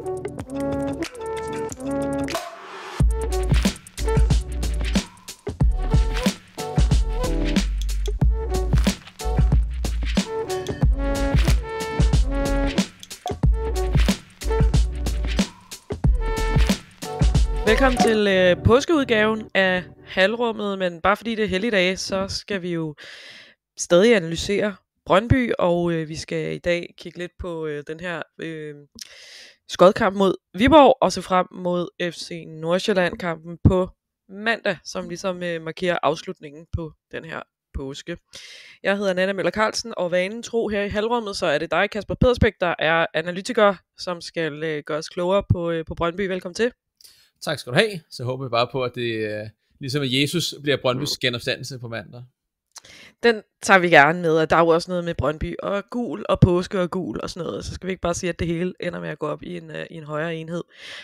Velkommen til øh, påskeudgaven af Halvrummet, men bare fordi det er helligdage, så skal vi jo stadig analysere Brøndby, og øh, vi skal i dag kigge lidt på øh, den her øh, skodkamp mod Viborg, og så frem mod FC Nordsjælland-kampen på mandag, som ligesom øh, markerer afslutningen på den her påske. Jeg hedder Nana Møller Carlsen, og vanen tro her i halvrummet, så er det dig, Kasper Pedersbæk, der er analytiker, som skal øh, gøre os klogere på, øh, på Brøndby. Velkommen til. Tak skal du have. Så håber vi bare på, at det øh, ligesom at Jesus bliver Brøndbys genopstandelse på mandag. Den tager vi gerne med, og der er jo også noget med Brøndby og gul og påske og gul og sådan noget. Så skal vi ikke bare sige, at det hele ender med at gå op i en, uh, i en højere enhed.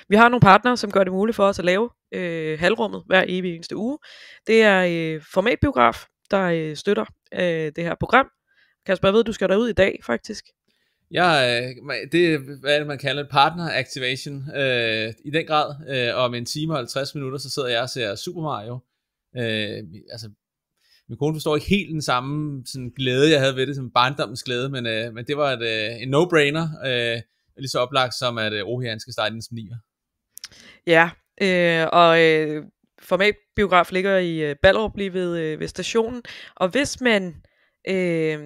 Vi har nogle partnere, som gør det muligt for os at lave uh, halvrummet hver evig eneste uge. Det er uh, Formatbiograf, der uh, støtter uh, det her program. Kasper, jeg ved, du skal derud i dag faktisk. Ja, det er, hvad man kalder et partner activation øh, i den grad. Øh, om en time og 50 minutter, så sidder jeg og ser Super Mario. Øh, altså min kone forstår ikke helt den samme sådan, glæde, jeg havde ved det, som barndommens glæde, men, øh, men det var et, øh, en no-brainer, øh, lige så oplagt som, at øh, Ohian skal starte som nier. Ja, øh, og øh, formatbiograf ligger i øh, Ballerup lige ved, øh, ved stationen, og hvis man... Øh,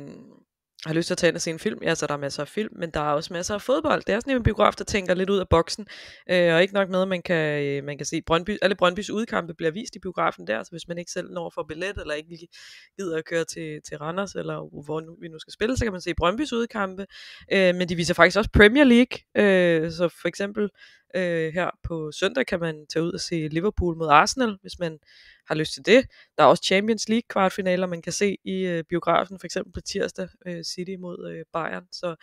har lyst til at tage ind og se en film, ja, så der er masser af film, men der er også masser af fodbold. Det er sådan en biograf, der tænker lidt ud af boksen, øh, og ikke nok med, at man kan, øh, man kan se Brøndby, alle Brøndbys udkampe bliver vist i biografen der, så hvis man ikke selv når for billet, eller ikke lige gider at køre til, til Randers, eller hvor nu, vi nu skal spille, så kan man se Brøndbys udkampe, øh, men de viser faktisk også Premier League, øh, så for eksempel Øh, her på søndag kan man tage ud og se Liverpool mod Arsenal, hvis man har lyst til det. Der er også Champions League kvartfinaler, man kan se i øh, biografen, for eksempel på tirsdag øh, City mod øh, Bayern. Så det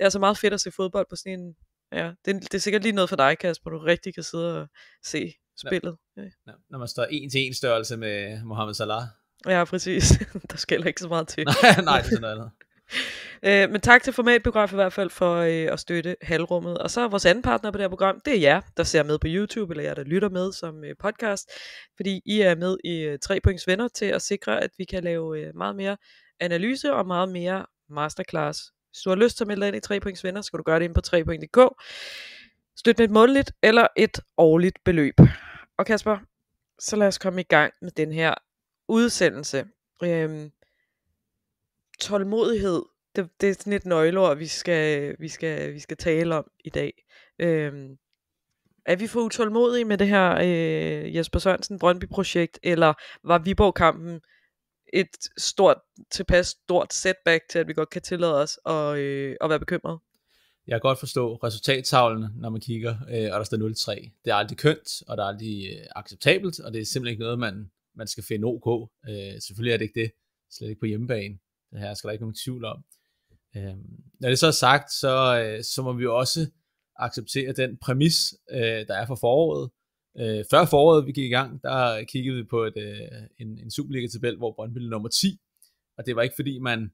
er altså meget fedt at se fodbold på sådan en... Ja, det, det er sikkert lige noget for dig, Kasper, du rigtig kan sidde og se spillet. Når, ja. når, når man står en til en størrelse med Mohamed Salah. Ja, præcis. Der skal ikke så meget til. nej, nej, det er sådan noget andet. Øh, men tak til Formatbiograf i hvert fald for øh, at støtte halvrummet. Og så er vores anden partner på det her program, det er jer, der ser med på YouTube, eller jer, der lytter med som øh, podcast. Fordi I er med i øh, 3 Points Venner til at sikre, at vi kan lave øh, meget mere analyse og meget mere masterclass. Hvis du har lyst til at melde dig ind i 3 Points Venner, skal du gøre det ind på 3point.dk. Støt med et månedligt eller et årligt beløb. Og Kasper, så lad os komme i gang med den her udsendelse. Øh, tålmodighed, det, det er sådan et nøgleord, vi skal, vi skal, vi skal tale om i dag. Øhm, er vi for utålmodige med det her øh, Jesper Sørensen Brøndby-projekt, eller var Viborg-kampen et stort, tilpas stort setback til, at vi godt kan tillade os at, øh, at være bekymrede? Jeg kan godt forstå resultattavlen, når man kigger, øh, og der står 0-3. Det er aldrig kønt, og det er aldrig øh, acceptabelt, og det er simpelthen ikke noget, man, man skal finde ok. Øh, selvfølgelig er det ikke det, slet ikke på hjemmebane. Det her skal der ikke nogen tvivl om. Øh, når det så er sagt, så, øh, så må vi også acceptere den præmis, øh, der er for foråret. Øh, før foråret vi gik i gang, der kiggede vi på et, øh, en, en Superliga-tabel, hvor Brøndby blev nummer 10. Og det var ikke fordi, man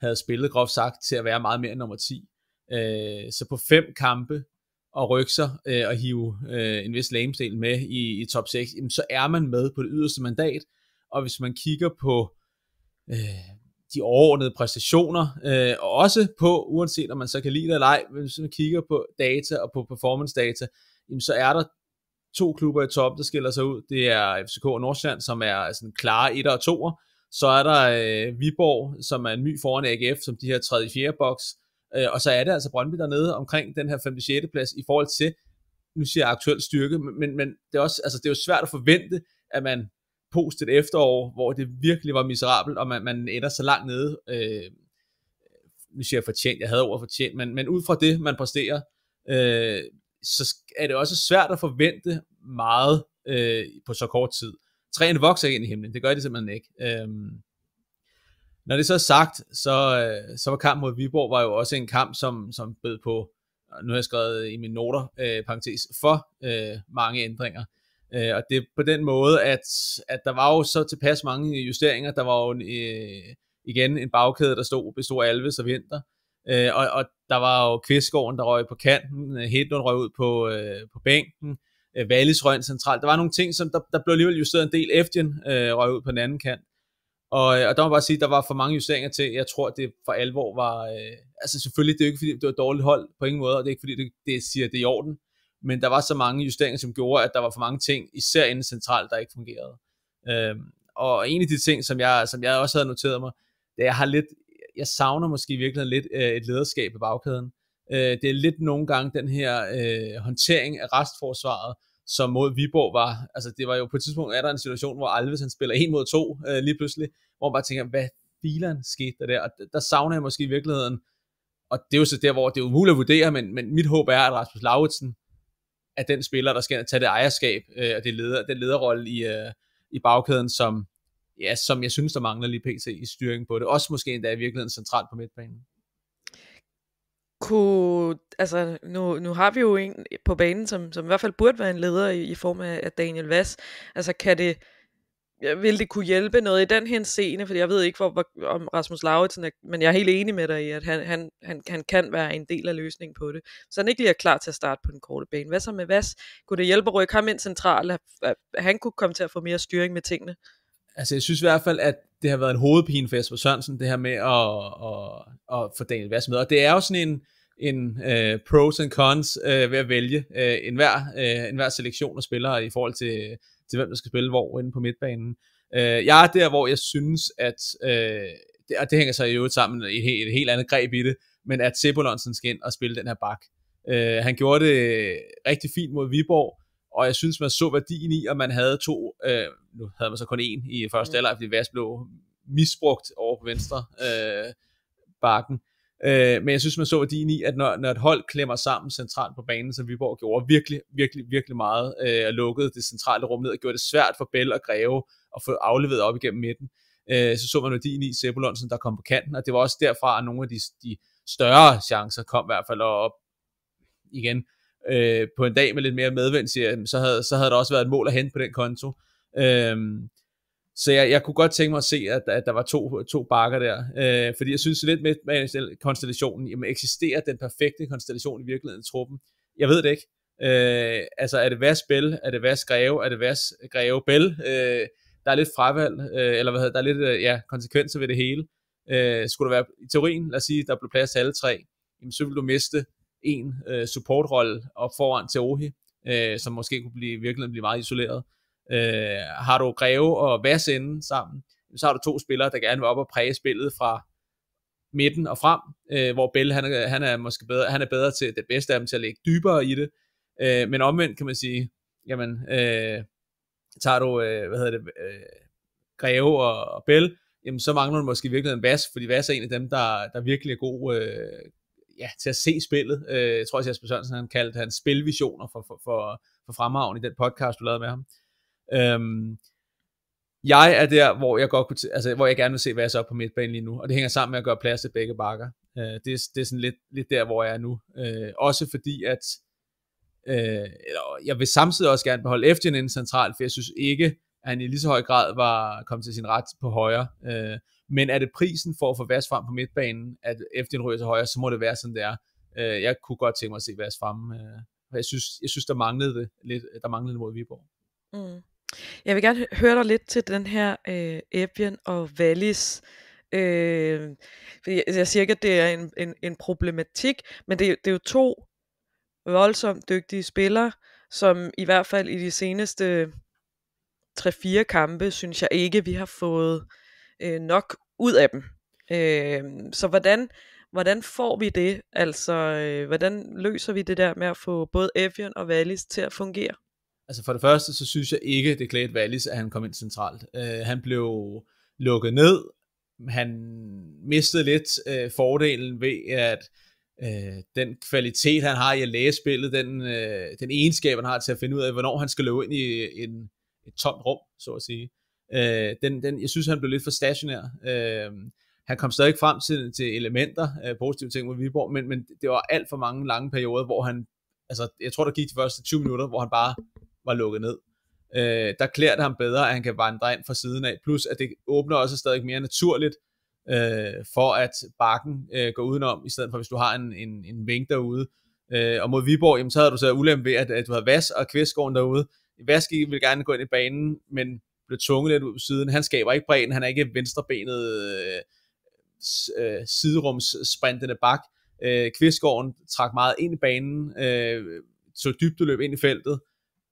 havde spillet groft sagt til at være meget mere end nummer 10. Øh, så på fem kampe og rykke sig øh, og hive øh, en vis lamesdel med i, i top 6, jamen, så er man med på det yderste mandat. Og hvis man kigger på øh, de overordnede præstationer, øh, og også på, uanset om man så kan lide det eller ej, hvis man kigger på data og på performance data, jamen så er der to klubber i top, der skiller sig ud. Det er FCK og Nordsjælland, som er sådan klare etter og toer. Så er der øh, Viborg, som er en ny foran AGF, som de her 3. 4. boks. Øh, og så er det altså Brøndby dernede omkring den her 5. 6. plads i forhold til, nu siger jeg aktuel styrke, men, men det, er også, altså, det er jo svært at forvente, at man post et efterår, hvor det virkelig var miserabelt, og man, man ender så langt nede, øh, nu siger jeg fortjent, jeg havde over fortjent, men, men ud fra det, man præsterer, øh, så er det også svært at forvente meget øh, på så kort tid. Træerne vokser ikke ind i himlen, det gør det simpelthen ikke. Øh, når det så er sagt, så, øh, så var kampen mod Viborg var jo også en kamp, som, som bød på, nu har jeg skrevet i mine noter, øh, parentes, for øh, mange ændringer. Øh, og det er på den måde, at, at der var jo så tilpas mange justeringer. Der var jo en, øh, igen en bagkæde, der stod, bestod af Alves og Vinter. Øh, og, og der var jo Kvistgården, der røg på kanten. Øh, Hedlund røg ud på, øh, på bænken. Øh, Valis røg centralt. Der var nogle ting, som der, der blev alligevel justeret en del. Eftien øh, røg ud på den anden kant. Og, og der må man bare sige, at der var for mange justeringer til. Jeg tror, det for alvor var... Øh, altså selvfølgelig, det er jo ikke, fordi det var et dårligt hold på ingen måde, og det er ikke, fordi det, det siger, det er i orden men der var så mange justeringer, som gjorde, at der var for mange ting, især inden centralt, der ikke fungerede. Øhm, og en af de ting, som jeg, som jeg også havde noteret mig, det er, jeg har lidt, jeg savner måske virkelig lidt øh, et lederskab i bagkæden. Øh, det er lidt nogle gange den her øh, håndtering af restforsvaret, som mod Viborg var, altså det var jo på et tidspunkt, er der en situation, hvor Alves han spiller 1 mod 2 øh, lige pludselig, hvor man bare tænker, hvad fileren skete der der, og der savner jeg måske i virkeligheden, og det er jo så der, hvor det er umuligt at vurdere, men, men mit håb er, at Rasmus Lauritsen er den spiller, der skal tage det ejerskab øh, og det leder, den lederrolle i, øh, i bagkæden, som, ja, som jeg synes, der mangler lige pt. i styringen på det. Også måske endda i virkeligheden centralt på midtbanen. Kunne, altså, nu, nu har vi jo en på banen, som, som i hvert fald burde være en leder i, i form af, af Daniel Vass. Altså, kan det, Øh, vil det kunne hjælpe noget i den her scene, for jeg ved ikke, hvor, hvor, om Rasmus Lauritsen er, men jeg er helt enig med dig i, at han, han, han, han kan være en del af løsningen på det. Så han ikke lige er klar til at starte på den korte bane. Hvad så med Vas? Kunne det hjælpe at rykke ham ind centralt, at, at han kunne komme til at få mere styring med tingene? Altså jeg synes i hvert fald, at det har været en hovedpine for Jesper Sørensen, det her med at, at, at få Daniel Vas med. Og det er jo sådan en, en uh, pros and cons uh, ved at vælge uh, enhver, uh, enhver selektion af spillere i forhold til til hvem der skal spille hvor inde på midtbanen. Øh, jeg er der, hvor jeg synes, at, øh, det, og det hænger så i øvrigt sammen i et, et, helt andet greb i det, men at Sebulonsen skal ind og spille den her bak. Øh, han gjorde det rigtig fint mod Viborg, og jeg synes, man så værdien i, at man havde to, øh, nu havde man så kun en i første mm. alder, fordi Vas blev misbrugt over på venstre øh, bakken. Øh, men jeg synes, man så værdien i, at når, når et hold klemmer sammen centralt på banen, som Viborg gjorde virkelig, virkelig, virkelig meget, øh, og lukkede det centrale rum ned, og gjorde det svært for Bell og Greve at få afleveret op igennem midten, øh, så så man værdien i Sebulonsen, der kom på kanten, og det var også derfra, at nogle af de, de større chancer kom i hvert fald op igen. Øh, på en dag med lidt mere medvind, siger, så havde, så havde der også været et mål at hente på den konto. Øh, så jeg, jeg kunne godt tænke mig at se, at, at der var to, to bakker der. Øh, fordi jeg synes lidt med, med konstellationen, jamen eksisterer den perfekte konstellation i virkeligheden i truppen? Jeg ved det ikke. Øh, altså er det Vas Bell? Er det Vas Greve? Er det Vas Greve Bell? Øh, der er lidt fravalg, øh, eller hvad hedder, der er lidt øh, ja, konsekvenser ved det hele. Øh, skulle der være, i teorien, lad os sige, der blev plads til alle tre, jamen, så vil du miste en øh, supportrolle op foran til Ohi, øh, som måske kunne blive, virkelig blive meget isoleret. Øh, har du Greve og inde sammen, så har du to spillere, der gerne vil op og præge spillet fra midten og frem, øh, hvor Bell han han er måske bedre, han er bedre til det bedste af dem til at ligge dybere i det. Øh, men omvendt kan man sige, jamen, øh, tager du, øh, hvad hedder det, øh, Greve og, og Bell, jamen så mangler du måske virkelig en Vas, fordi Vas er en af dem, der, der virkelig er god øh, ja, til at se spillet. Øh, jeg tror også, Jesper Sørensen han kaldte hans spilvisioner for, for, for, for fremragende i den podcast, du lavede med ham. Øhm, jeg er der, hvor jeg, godt kunne t- altså, hvor jeg gerne vil se, hvad jeg så er på midtbanen lige nu, og det hænger sammen med at gøre plads til begge bakker. Øh, det, er, det er sådan lidt, lidt der, hvor jeg er nu. Øh, også fordi, at øh, eller, jeg vil samtidig også gerne beholde inden centralt, for jeg synes ikke, at han i lige så høj grad var kommet til sin ret på højre. Øh, men er det prisen for at få Vas frem på midtbanen, at Eftjen ryger til højre, så må det være sådan, det er. Øh, jeg kunne godt tænke mig at se Vas frem. Øh, jeg synes, jeg synes der manglede det lidt. Der manglede det mod Viborg. Mm. Jeg vil gerne høre dig lidt til den her øh, Ebian og Wallis. Øh, jeg, jeg siger ikke, at det er en, en, en problematik, men det, det er jo to voldsomt dygtige spillere, som i hvert fald i de seneste 3-4 kampe, synes jeg ikke, vi har fået øh, nok ud af dem. Øh, så hvordan, hvordan får vi det? Altså, øh, hvordan løser vi det der med at få både Evian og Wallis til at fungere? Altså for det første, så synes jeg ikke, det klædte Wallis, at han kom ind centralt. Øh, han blev lukket ned, han mistede lidt øh, fordelen ved, at øh, den kvalitet, han har i at læse spillet, den, øh, den egenskab, han har til at finde ud af, hvornår han skal løbe ind i øh, en, et tomt rum, så at sige. Øh, den, den, jeg synes, han blev lidt for stationær. Øh, han kom stadig frem til, til elementer, øh, positive ting med Viborg, men, men det var alt for mange lange perioder, hvor han, altså jeg tror, der gik de første 20 minutter, hvor han bare var lukket ned. Øh, der klæder det ham bedre, at han kan vandre ind fra siden af, plus at det åbner også stadig mere naturligt øh, for, at bakken øh, går udenom, i stedet for hvis du har en, en, en vink derude. Øh, og mod Viborg, jamen, så havde du så ulempe ved, at, at du havde Vas og Kvistgården derude. Vas vil gerne gå ind i banen, men blev tunge lidt ud på siden. Han skaber ikke bredden, han er ikke venstrebenet øh, øh siderumssprintende bak. Øh, Kvistgården trak meget ind i banen, øh, så dybdeløb ind i feltet,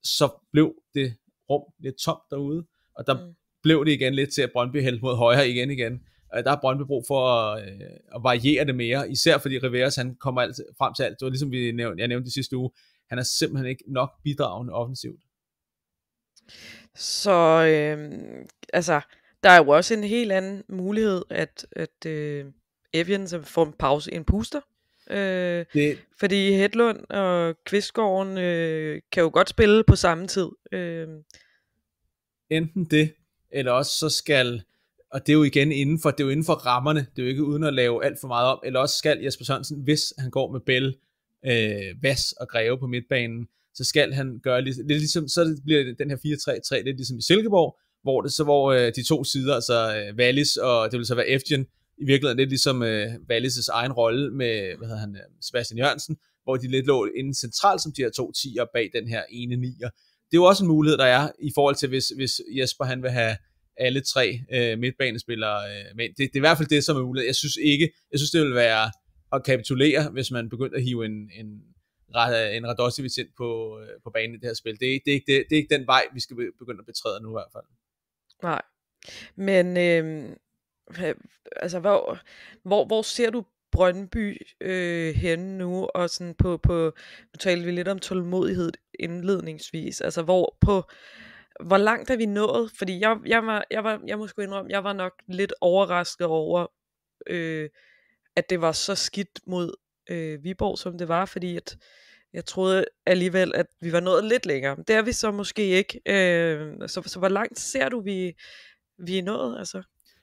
så blev det rum lidt tomt derude, og der mm. blev det igen lidt til, at Brøndby hældte mod højre igen igen. Og der har Brøndby brug for at, øh, at variere det mere, især fordi Riveras han kommer alt, frem til alt. Det var ligesom vi nævnte, jeg nævnte det sidste uge. Han er simpelthen ikke nok bidragende offensivt. Så øh, altså, der er jo også en helt anden mulighed, at, at øh, Evian så får en pause, en puster, Øh, det... Fordi Hedlund og Kvistgården øh, kan jo godt spille på samme tid. Øh. Enten det, eller også så skal, og det er jo igen inden for, det er jo inden for rammerne, det er jo ikke uden at lave alt for meget om, eller også skal Jesper Sørensen, hvis han går med Bell, øh, Vas og Greve på midtbanen, så skal han gøre lidt, lidt ligesom, så bliver den her 4-3-3 lidt ligesom i Silkeborg, hvor det så hvor øh, de to sider, altså øh, Wallis og det vil så være Eftian, i virkeligheden lidt ligesom øh, Wallis' egen rolle med hvad hedder han, øh, Sebastian Jørgensen, hvor de lidt lå inden centralt som de her to tiger bag den her ene nier. Det er jo også en mulighed, der er i forhold til, hvis, hvis Jesper han vil have alle tre øh, midtbanespillere øh, men det, det er i hvert fald det, som er muligt. Jeg synes ikke, jeg synes det vil være at kapitulere, hvis man begyndte at hive en, en, en Radosevic ind på, øh, på banen i det her spil. Det er, det, er ikke, det, det er ikke den vej, vi skal begynde at betræde nu i hvert fald. Nej, men øh, altså hvor, hvor, hvor ser du Brøndby øh, henne nu, og sådan på, på, nu talte vi lidt om tålmodighed indledningsvis, altså hvor på, hvor langt er vi nået? Fordi jeg, jeg, var, jeg, var, jeg må sgu indrømme, jeg var nok lidt overrasket over, øh, at det var så skidt mod øh, Viborg, som det var, fordi at jeg troede alligevel, at vi var nået lidt længere. Det er vi så måske ikke. Øh, så, så hvor langt ser du, vi, vi er nået? Altså?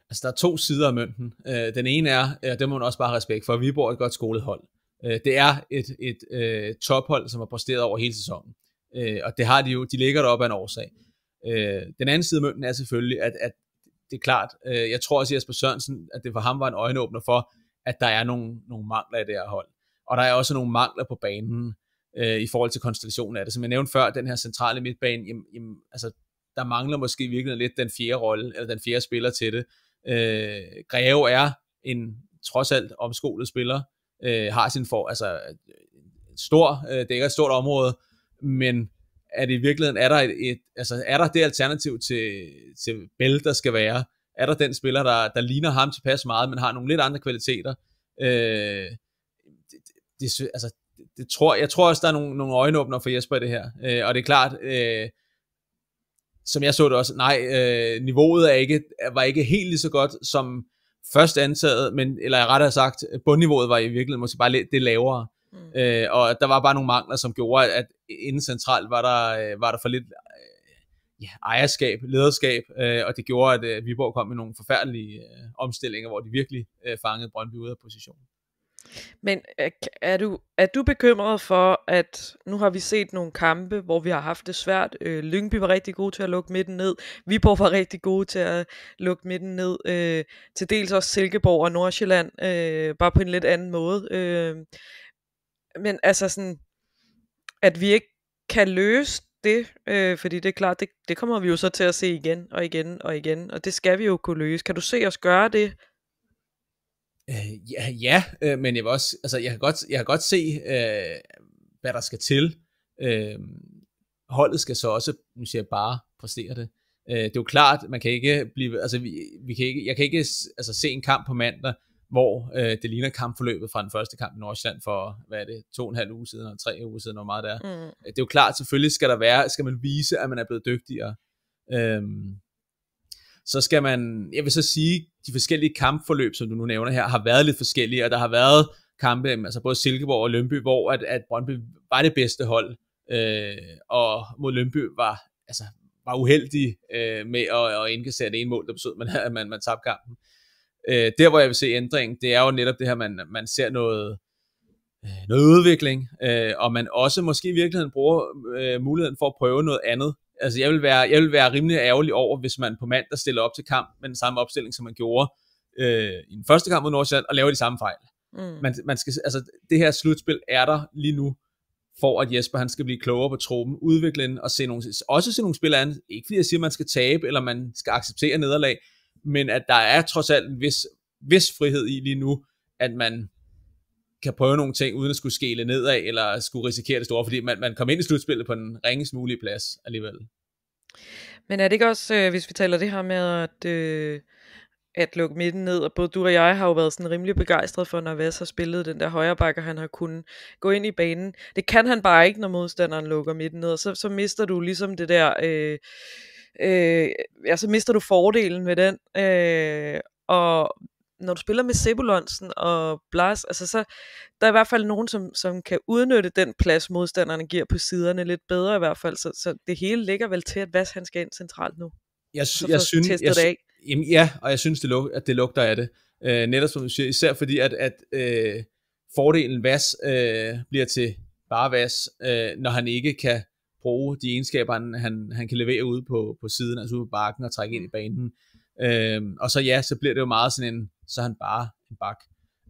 Altså, der er to sider af mønten. Øh, den ene er, og det må man også bare have respekt for, at Viborg er et godt skolehold. Øh, det er et, et øh, tophold, som har præsteret over hele sæsonen. Øh, og det har de jo, de ligger deroppe af en årsag. Øh, den anden side af mønten er selvfølgelig, at, at det er klart, øh, jeg tror også Jesper Sørensen, at det for ham var en øjenåbner for, at der er nogle, nogle mangler i det her hold. Og der er også nogle mangler på banen øh, i forhold til konstellationen af det. Som jeg nævnte før, den her centrale midtbane, jamen, jamen, altså, der mangler måske virkelig lidt den fjerde rolle, eller den fjerde spiller til det. Øh, Greve er en trods alt omskolet spiller, øh, har sin for, altså stor, øh, dækker et stort område, men er det i virkeligheden, er der, et, et, altså, er der det alternativ til, til Bell, der skal være? Er der den spiller, der, der ligner ham tilpas meget, men har nogle lidt andre kvaliteter? Øh, det, det, altså, det tror, jeg tror også, der er nogle, nogle øjenåbner for Jesper i det her. Øh, og det er klart, øh, som jeg så det også, nej, øh, niveauet er ikke, var ikke helt lige så godt som først antaget, men, eller rettere sagt, bundniveauet var i virkeligheden måske bare lidt det lavere. Mm. Øh, og der var bare nogle mangler, som gjorde, at inden centralt var der, øh, var der for lidt øh, ja, ejerskab, lederskab, øh, og det gjorde, at øh, Viborg kom med nogle forfærdelige øh, omstillinger, hvor de virkelig øh, fangede Brøndby ud af positionen. Men øh, er du, er du bekymret for, at nu har vi set nogle kampe, hvor vi har haft det svært. Øh, Lyngby var rigtig gode til at lukke midten ned. Viborg var rigtig gode til at lukke midten ned. Øh, til dels også Silkeborg og Nordsjælland, øh, bare på en lidt anden måde. Øh, men altså sådan, at vi ikke kan løse det, øh, fordi det er klart, det, det kommer vi jo så til at se igen og igen og igen, og det skal vi jo kunne løse. Kan du se os gøre det Øh, ja, ja øh, men jeg, vil også, altså, jeg, kan godt, jeg kan godt se, øh, hvad der skal til. Øh, holdet skal så også, nu siger jeg bare, præstere det. Øh, det er jo klart, man kan ikke blive, altså, vi, vi kan ikke, jeg kan ikke altså, se en kamp på mandag, hvor øh, det ligner kampforløbet fra den første kamp i Nordsjælland for, hvad er det, to og en halv uge siden, eller tre uger siden, hvor meget det er. Mm. Det er jo klart, selvfølgelig skal der være, skal man vise, at man er blevet dygtigere. Øhm, så skal man, jeg vil så sige, de forskellige kampforløb, som du nu nævner her, har været lidt forskellige, og der har været kampe, altså både Silkeborg og Lønby, hvor at, at Brøndby var det bedste hold, øh, og mod Lønby var, altså, var uheldig øh, med at, at indkassere det ene mål, der betød, at man, at man, man tabte kampen. Øh, der, hvor jeg vil se ændring, det er jo netop det her, man, man ser noget, øh, noget udvikling, øh, og man også måske i virkeligheden bruger øh, muligheden for at prøve noget andet. Altså, jeg vil, være, jeg vil være rimelig ærgerlig over, hvis man på mandag stiller op til kamp med den samme opstilling, som man gjorde øh, i den første kamp mod Nordsjælland, og laver de samme fejl. Mm. Man, man skal, altså, det her slutspil er der lige nu, for at Jesper han skal blive klogere på truppen, udvikle den og se nogle, også se nogle spillere an. Ikke fordi jeg siger, at man skal tabe, eller man skal acceptere nederlag, men at der er trods alt en vis, vis frihed i lige nu, at man kan prøve nogle ting, uden at skulle skele nedad, eller skulle risikere det store, fordi man, man kom ind i slutspillet på den ringest mulige plads alligevel. Men er det ikke også, øh, hvis vi taler det her med at, øh, at lukke midten ned, og både du og jeg har jo været sådan rimelig begejstret for, når Vass har spillet den der højre bakker, han har kunnet gå ind i banen. Det kan han bare ikke, når modstanderen lukker midten ned, og så, så mister du ligesom det der... Øh, Øh, ja, så mister du fordelen ved den, øh, og når du spiller med Sebulonsen og Blas, altså så der er i hvert fald nogen, som, som kan udnytte den plads, modstanderne giver på siderne lidt bedre i hvert fald, så, så det hele ligger vel til, at Vas han skal ind centralt nu. Jeg, sy- jeg synes, jeg, det af. Jamen, ja, og jeg synes, det lug- at det lugter af det. Øh, netop som du siger, især fordi, at, at øh, fordelen Vas øh, bliver til bare Vas, øh, når han ikke kan bruge de egenskaber, han, han, han kan levere ude på, på siden, altså ude på bakken og trække ind i mm. banen. Øh, og så ja, så bliver det jo meget sådan en, så er han bare en bak.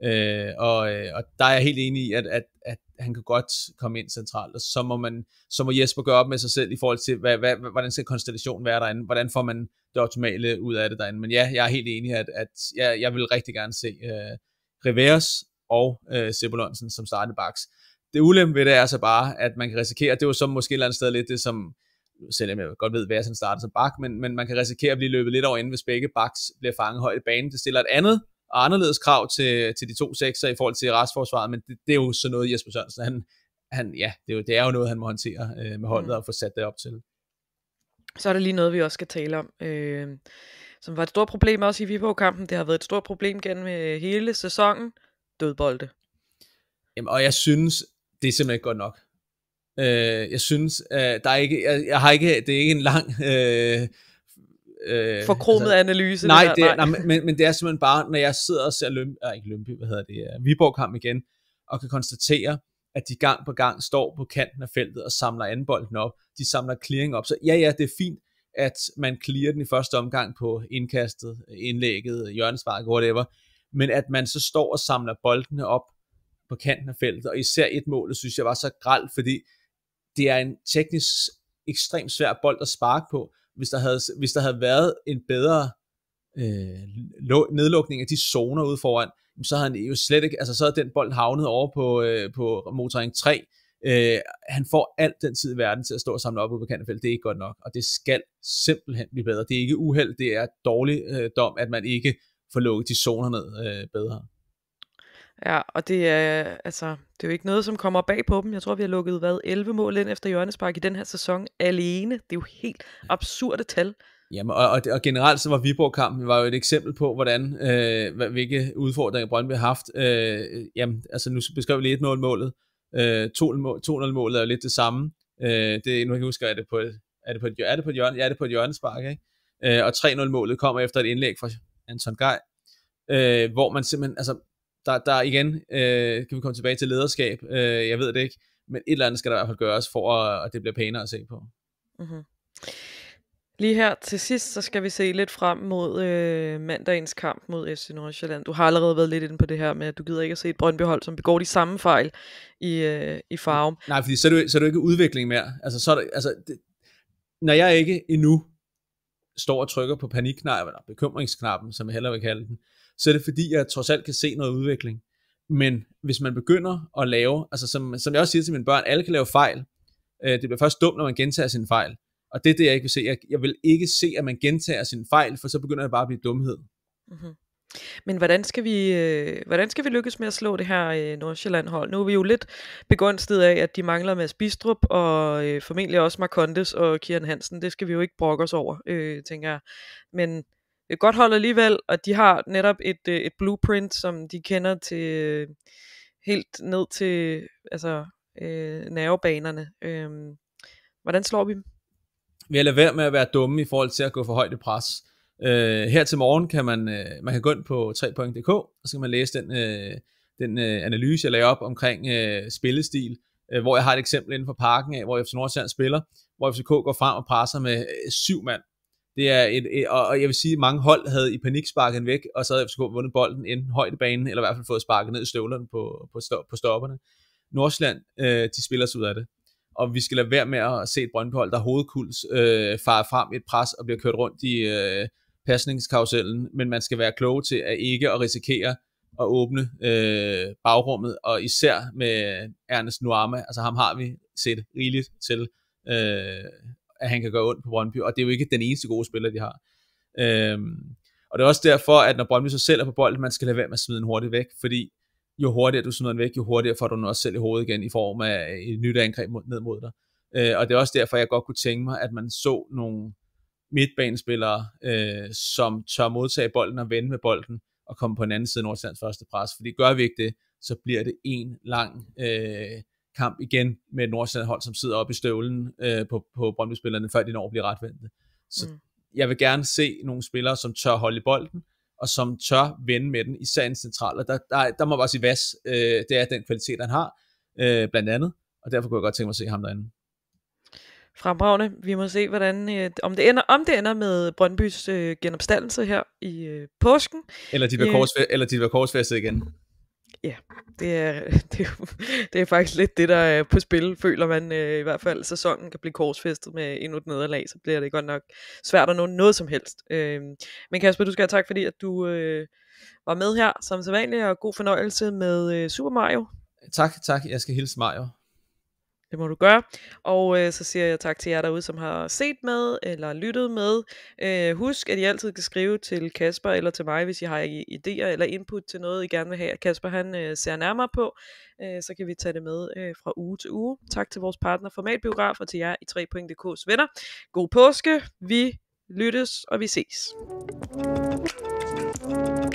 Øh, og, øh, og der er jeg helt enig i, at, at, at han kan godt komme ind centralt, og så må, man, så må Jesper gøre op med sig selv i forhold til, hvad, hvad, hvordan skal konstellationen være derinde, hvordan får man det optimale ud af det derinde. Men ja, jeg er helt enig, i, at, at jeg, jeg vil rigtig gerne se øh, Rivers og øh, Sebulonsen som startende baks. Det ulempe ved det er så bare, at man kan risikere, det var så måske et eller andet sted lidt det, som selvom jeg godt ved, hvad jeg starter som bak, men, men man kan risikere at blive løbet lidt over inden, hvis begge baks bliver fanget højt i banen. Det stiller et andet og anderledes krav til, til de to sekser i forhold til restforsvaret, men det, det er jo sådan noget, Jesper Sørensen, han, han, ja, det er, jo, det er jo noget, han må håndtere øh, med holdet mm. og få sat det op til. Så er der lige noget, vi også skal tale om, øh, som var et stort problem også i Viborg-kampen. Det har været et stort problem gennem øh, hele sæsonen. Dødbolde. Jamen, og jeg synes, det er simpelthen ikke godt nok. Øh, jeg synes, øh, der er ikke, jeg, jeg har ikke, det er ikke en lang... Øh, øh, forkromet altså, analyse. Nej, det, der, nej. nej men, men det er simpelthen bare, når jeg sidder og ser Løn, øh, ikke Lønby, hvad hedder det, uh, øh, Viborg kamp igen, og kan konstatere, at de gang på gang står på kanten af feltet og samler anbolden op. De samler clearing op. Så ja, ja, det er fint, at man clearer den i første omgang på indkastet, indlægget, hjørnespark, whatever. Men at man så står og samler boldene op på kanten af feltet, og især et mål, synes jeg var så gralt, fordi det er en teknisk ekstremt svær bold at sparke på. Hvis der havde, hvis der havde været en bedre øh, nedlukning af de zoner ude foran, så havde han jo slet ikke, altså så havde den bold havnet over på, øh, på motoring 3. Øh, han får alt den tid i verden til at stå og samle op ude på kantefeltet, Det er ikke godt nok, og det skal simpelthen blive bedre. Det er ikke uheld, det er dårlig øh, dom, at man ikke får lukket de zoner ned øh, bedre. Ja, og det er, altså, det er jo ikke noget, som kommer bag på dem. Jeg tror, vi har lukket hvad, 11 mål ind efter hjørnespark i den her sæson alene. Det er jo helt absurde tal. Jamen, og, og, og generelt så var Viborg-kampen var jo et eksempel på, hvordan øh, hvilke udfordringer Brøndby har haft. Øh, jamen, altså nu beskriver vi lige 1-0-målet. Øh, 2-0-målet er jo lidt det samme. Øh, det, nu kan jeg huske, er det på et, er det på et, er det på et, hjørne, ja, er det på et hjørnespark, ikke? Øh, og 3-0-målet kommer efter et indlæg fra Anton Gej, øh, hvor man simpelthen, altså der, der igen, øh, kan vi komme tilbage til lederskab, øh, jeg ved det ikke, men et eller andet skal der i hvert fald gøres, for at, at det bliver pænere at se på. Mm-hmm. Lige her til sidst, så skal vi se lidt frem mod øh, mandagens kamp mod FC Nordsjælland. Du har allerede været lidt inde på det her med, at du gider ikke at se et brøndby som begår de samme fejl i, øh, i farven. Nej, fordi så er, du, så er du ikke udvikling mere. Altså, så er det, altså, det, når jeg ikke endnu står og trykker på panikknappen, eller bekymringsknappen, som jeg hellere vil kalde den, så er det fordi, jeg trods alt kan se noget udvikling. Men hvis man begynder at lave, altså som, som jeg også siger til mine børn, alle kan lave fejl. Øh, det bliver først dumt, når man gentager sin fejl. Og det er det, jeg ikke vil se. Jeg, jeg vil ikke se, at man gentager sin fejl, for så begynder det bare at blive dumhed. Mm-hmm. Men hvordan skal, vi, øh, hvordan skal vi lykkes med at slå det her øh, Nordsjælland-hold? Nu er vi jo lidt begunstiget af, at de mangler med Bistrup, og øh, formentlig også Marcondes og Kieran Hansen. Det skal vi jo ikke brokke os over, øh, tænker jeg. Men et godt hold alligevel, og de har netop et, øh, et blueprint, som de kender til øh, helt ned til altså, øh, nervebanerne. Øh, hvordan slår vi dem? Vi har lade være med at være dumme i forhold til at gå for højt i pres. Øh, her til morgen kan man, øh, man kan gå ind på 3.dk, og så kan man læse den, øh, den øh, analyse, jeg lagde op omkring øh, spillestil, øh, hvor jeg har et eksempel inden for parken af, hvor FC Nordsjælland spiller, hvor FCK går frem og presser med øh, syv mand. Det er et, et, og jeg vil sige, at mange hold havde i panik sparket væk, og så havde FCK vundet bolden enten højdebanen, eller i hvert fald fået sparket ned i støvlerne på, på, stop, på stopperne. Nordsjælland, øh, de spiller sig ud af det. Og vi skal lade være med at se et Brøndbyhold, der hovedkuls øh, farer frem i et pres og bliver kørt rundt i øh, pasningskarusellen, men man skal være klog til at ikke at risikere at åbne øh, bagrummet, og især med Ernest Nuama, altså ham har vi set rigeligt til øh, at han kan gøre ondt på Brøndby, og det er jo ikke den eneste gode spiller, de har. Øhm, og det er også derfor, at når Brøndby så selv er på bolden, man skal lade være med at smide den hurtigt væk, fordi jo hurtigere du smider den væk, jo hurtigere får du den også selv i hovedet igen i form af et nyt angreb ned mod dig. Øh, og det er også derfor, jeg godt kunne tænke mig, at man så nogle midtbanespillere, øh, som tør modtage bolden og vende med bolden og komme på den anden side af Nordsjællands første pres. Fordi gør vi ikke det, så bliver det en lang øh, kamp igen med et Nordsjælland hold, som sidder oppe i støvlen øh, på, på Brøndby-spillerne, før de når at blive retvendte. Så mm. jeg vil gerne se nogle spillere, som tør holde i bolden, og som tør vende med den, især en central. Og der, der, der må bare sige, Vas, øh, det er den kvalitet, han har, øh, blandt andet. Og derfor kunne jeg godt tænke mig at se ham derinde fremragende. Vi må se, hvordan øh, om, det ender, om det ender med Brøndbys øh, genopstandelse her i øh, påsken. Eller de vil øh, korsfæ- øh, korsfæstet igen. Ja, det er, det, er, det er faktisk lidt det, der er øh, på spil. Føler man øh, i hvert fald, sæsonen kan blive korsfæstet med endnu et nederlag, så bliver det godt nok svært at nå noget som helst. Øhm, men Kasper, du skal have tak, fordi at du øh, var med her som sædvanligt, og god fornøjelse med Super Mario. Tak, tak. Jeg skal hilse Mario. Det må du gøre. Og øh, så siger jeg tak til jer derude, som har set med eller lyttet med. Øh, husk, at I altid kan skrive til Kasper eller til mig, hvis I har idéer eller input til noget, I gerne vil have. Kasper han øh, ser nærmere på, øh, så kan vi tage det med øh, fra uge til uge. Tak til vores partner Formatbiograf og til jer i 3.dk's venner. God påske. Vi lyttes, og vi ses. thank you